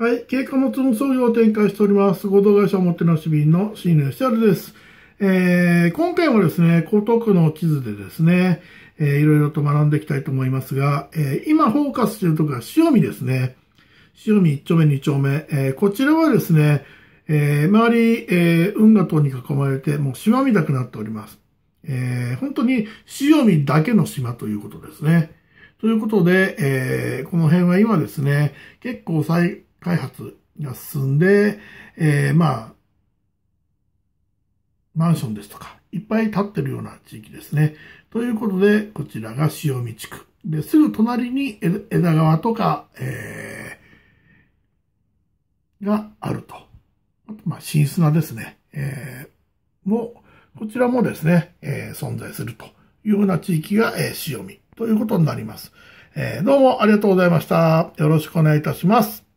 はい、軽貨物運送業を展開しております、合同会社おもてなし便の新年シャルです。えー、今回もですね、江東区の地図でですね、えー、いろいろと学んでいきたいと思いますが、えー、今フォーカスしているところが塩見ですね。塩見1丁目2丁目。えー、こちらはですね、えー、周り、えー、運河等に囲まれて、もう島見たくなっております。えー、本当に塩見だけの島ということですね。ということで、えー、この辺は今ですね、結構最、開発が進んで、えー、まあ、マンションですとか、いっぱい建ってるような地域ですね。ということで、こちらが塩見地区。で、すぐ隣に枝川とか、えー、があると。あと、まあ、新砂ですね。えー、も、こちらもですね、えー、存在するというような地域が、えー、塩見ということになります。えー、どうもありがとうございました。よろしくお願いいたします。